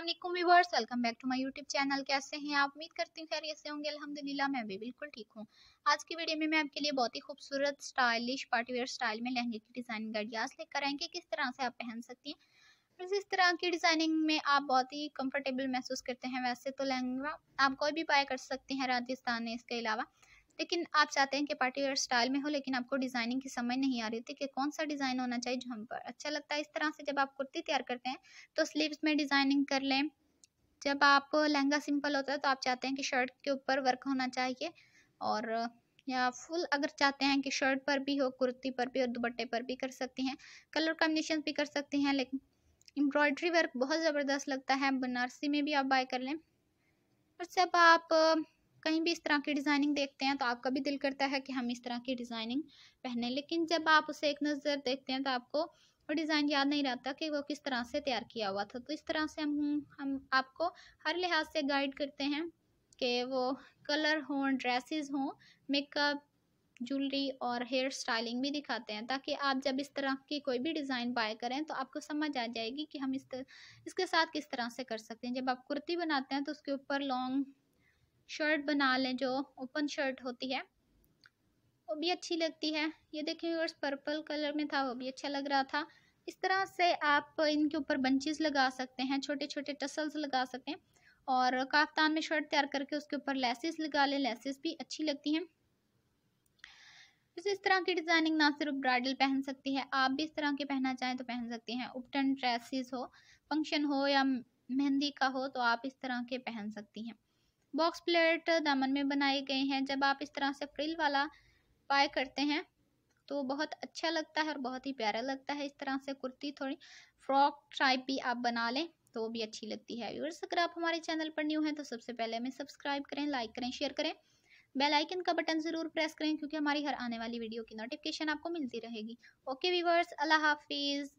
Aslam welcome back to my YouTube channel कैसे हैं आप उम्मीद करती हूँ खैरियत से होंगे अल्हम्दुलिल्लाह मैं भी बिल्कुल ठीक हूँ आज की वीडियो में मैं आपके लिए बहुत ही खूबसूरत स्टाइलिश पार्टीवेयर स्टाइल में लहंगे की डिज़ाइनिंग आइडियाज़ लेकर आएंगे किस तरह से आप पहन सकती हैं बस इस तरह की डिज़ाइनिंग में आप बहुत ही कम्फर्टेबल महसूस करते हैं वैसे तो लहंगा आप कोई भी बाय कर सकते हैं राजस्थान में इसके अलावा लेकिन आप चाहते हैं कि पार्टी वेयर स्टाइल में हो लेकिन आपको डिज़ाइनिंग की समझ नहीं आ रही थी कि कौन सा डिज़ाइन होना चाहिए जो हम पर अच्छा लगता है इस तरह से जब आप कुर्ती तैयार करते हैं तो स्लीव में डिज़ाइनिंग कर लें जब आप लहंगा सिंपल होता है तो आप चाहते हैं कि शर्ट के ऊपर वर्क होना चाहिए और या फुल अगर चाहते हैं कि शर्ट पर भी हो कुर्ती पर भी और दुपट्टे पर भी कर सकती हैं कलर कॉम्बिनेशन भी कर सकती हैं लेकिन एम्ब्रॉयड्री वर्क बहुत ज़बरदस्त लगता है बनारसी में भी आप बाय कर लें और जब आप कहीं भी इस तरह की डिज़ाइनिंग देखते हैं तो आपका भी दिल करता है कि हम इस तरह की डिज़ाइनिंग पहने लेकिन जब आप उसे एक नज़र देखते हैं तो आपको वो डिज़ाइन याद नहीं रहता कि वो किस तरह से तैयार किया हुआ था तो इस तरह से हम हम आपको हर लिहाज से गाइड करते हैं कि वो कलर हों ड्रेसेस हों मेकअप ज्वेलरी और हेयर स्टाइलिंग भी दिखाते हैं ताकि आप जब इस तरह की कोई भी डिज़ाइन बाय करें तो आपको समझ आ जाएगी कि हम इस तर, इसके साथ किस तरह से कर सकते हैं जब आप कुर्ती बनाते हैं तो उसके ऊपर लॉन्ग शर्ट बना लें जो ओपन शर्ट होती है वो भी अच्छी लगती है ये देखें और पर्पल कलर में था वो भी अच्छा लग रहा था इस तरह से आप इनके ऊपर बंचेस लगा सकते हैं छोटे छोटे टसल्स लगा सकते हैं और काफ्तान में शर्ट तैयार करके उसके ऊपर लेसेस लगा लें लेसेस भी अच्छी लगती हैं इस तरह की डिज़ाइनिंग ना सिर्फ ब्राइडल पहन सकती है आप भी इस तरह के पहनना चाहें तो पहन सकती हैं उपटन ड्रेसिस हो फंक्शन हो या मेहंदी का हो तो आप इस तरह के पहन सकती हैं बॉक्स प्लेट दामन में बनाए गए हैं जब आप इस तरह से फ्रिल वाला पाए करते हैं तो बहुत अच्छा लगता है और बहुत ही प्यारा लगता है इस तरह से कुर्ती थोड़ी फ्रॉक टाइप भी आप बना लें तो भी अच्छी लगती है व्यूअर्स अगर आप हमारे चैनल पर न्यू हैं तो सबसे पहले हमें सब्सक्राइब करें लाइक करें शेयर करें बेल आइकन का बटन ज़रूर प्रेस करें क्योंकि हमारी हर आने वाली वीडियो की नोटिफिकेशन आपको मिलती रहेगी ओके व्यूअर्स अल्लाह हाफिज़